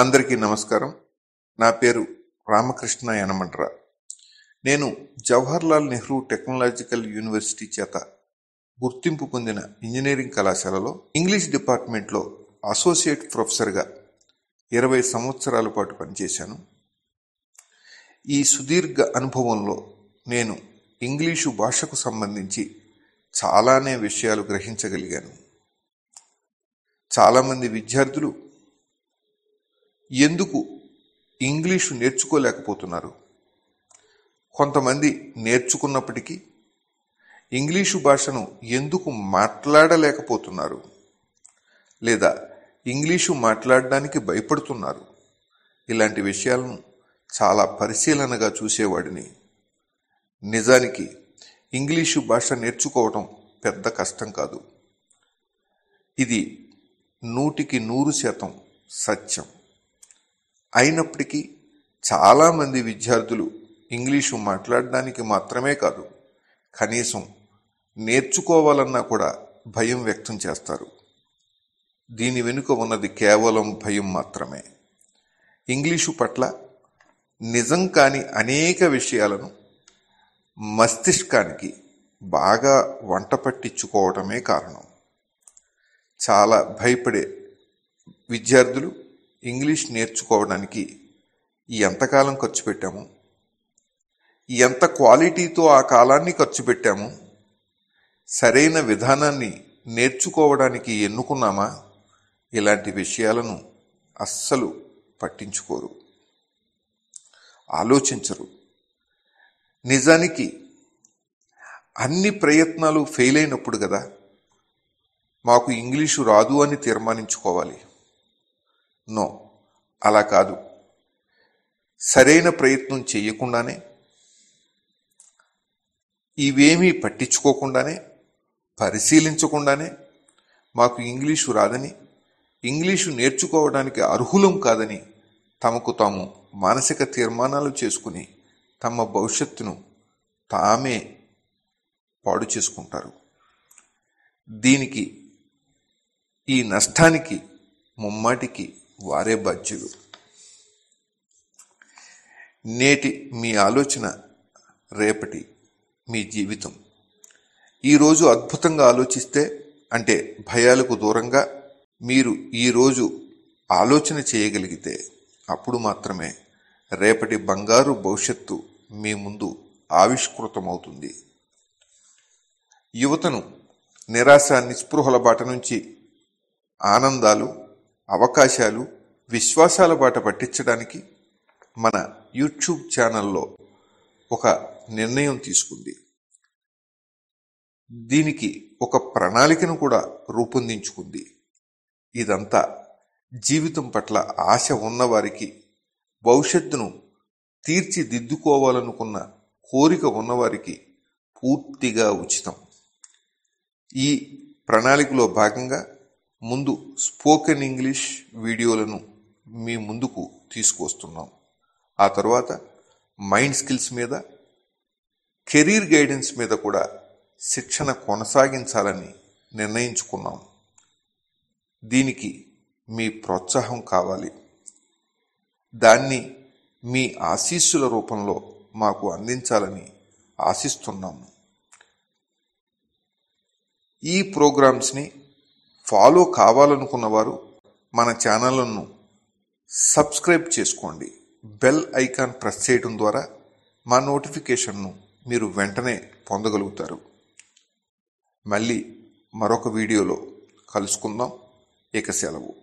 అందరికీ నమస్కారం నా పేరు రామకృష్ణ యనమండ్రా నేను జవహర్లాల్ నెహ్రూ టెక్నాలజికల్ యూనివర్సిటీ చేత గుర్తింపు పొందిన ఇంజనీరింగ్ కళాశాలలో ఇంగ్లీష్ డిపార్ట్మెంట్లో అసోసియేట్ ప్రొఫెసర్గా ఇరవై సంవత్సరాల పాటు పనిచేశాను ఈ సుదీర్ఘ అనుభవంలో నేను ఇంగ్లీషు భాషకు సంబంధించి చాలానే విషయాలు గ్రహించగలిగాను చాలామంది విద్యార్థులు ఎందుకు ఇంగ్లీషు నేర్చుకోలేకపోతున్నారు కొంతమంది నేర్చుకున్నప్పటికీ ఇంగ్లీషు భాషను ఎందుకు మాట్లాడలేకపోతున్నారు లేదా ఇంగ్లీషు మాట్లాడడానికి భయపడుతున్నారు ఇలాంటి విషయాలను చాలా పరిశీలనగా చూసేవాడిని నిజానికి ఇంగ్లీషు భాష నేర్చుకోవటం పెద్ద కష్టం కాదు ఇది నూటికి నూరు శాతం సత్యం అయినప్పటికీ చాలామంది విద్యార్థులు ఇంగ్లీషు మాట్లాడడానికి మాత్రమే కాదు కనీసం నేర్చుకోవాలన్నా కూడా భయం వ్యక్తం చేస్తారు దీని వెనుక ఉన్నది కేవలం భయం మాత్రమే ఇంగ్లీషు పట్ల నిజం కాని అనేక విషయాలను మస్తిష్కానికి బాగా వంట పట్టించుకోవటమే కారణం చాలా భయపడే విద్యార్థులు ఇంగ్లీష్ నేర్చుకోవడానికి ఎంతకాలం ఖర్చు పెట్టాము ఎంత క్వాలిటీతో ఆ కాలాన్ని ఖర్చు పెట్టాము సరైన విధానాన్ని నేర్చుకోవడానికి ఎన్నుకున్నామా ఇలాంటి విషయాలను అస్సలు పట్టించుకోరు ఆలోచించరు నిజానికి అన్ని ప్రయత్నాలు ఫెయిల్ అయినప్పుడు కదా మాకు ఇంగ్లీషు రాదు అని తీర్మానించుకోవాలి నో అలా కాదు సరైన ప్రయత్నం చేయకుండానే ఇవేమీ పట్టించుకోకుండానే పరిశీలించకుండానే మాకు ఇంగ్లీషు రాదని ఇంగ్లీషు నేర్చుకోవడానికి అర్హులం కాదని తమకు తాము మానసిక తీర్మానాలు చేసుకుని తమ భవిష్యత్తును తామే పాడు చేసుకుంటారు దీనికి ఈ నష్టానికి ముమ్మాటికి వారే బాధ్యులు నేటి మీ ఆలోచన రేపటి మీ జీవితం ఈరోజు అద్భుతంగా ఆలోచిస్తే అంటే భయాలకు దూరంగా మీరు ఈరోజు ఆలోచన చేయగలిగితే అప్పుడు మాత్రమే రేపటి బంగారు భవిష్యత్తు మీ ముందు ఆవిష్కృతమవుతుంది యువతను నిరాశ నిస్పృహల బాట నుంచి ఆనందాలు అవకాశాలు విశ్వాసాల బాట పట్టించడానికి మన యూట్యూబ్ ఛానల్లో ఒక నిర్ణయం తీసుకుంది దీనికి ఒక ప్రణాళికను కూడా రూపొందించుకుంది ఇదంతా జీవితం పట్ల ఆశ ఉన్నవారికి భవిష్యత్తును తీర్చిదిద్దుకోవాలనుకున్న కోరిక ఉన్నవారికి పూర్తిగా ఉచితం ఈ ప్రణాళికలో భాగంగా ముందు స్పోకెన్ ఇంగ్లీష్ వీడియోలను మీ ముందుకు తీసుకువస్తున్నాం ఆ తర్వాత మైండ్ స్కిల్స్ మీద కెరీర్ గైడెన్స్ మీద కూడా శిక్షణ కొనసాగించాలని నిర్ణయించుకున్నాం దీనికి మీ ప్రోత్సాహం కావాలి దాన్ని మీ ఆశీస్సుల రూపంలో మాకు అందించాలని ఆశిస్తున్నాము ఈ ప్రోగ్రామ్స్ని ఫాలో కావాలనుకున్నవారు మన ఛానళ్లను సబ్స్క్రైబ్ చేసుకోండి బెల్ ఐకాన్ ప్రెస్ చేయడం ద్వారా మా నోటిఫికేషన్ను మీరు వెంటనే పొందగలుగుతారు మళ్ళీ మరొక వీడియోలో కలుసుకుందాం ఏక సెలవు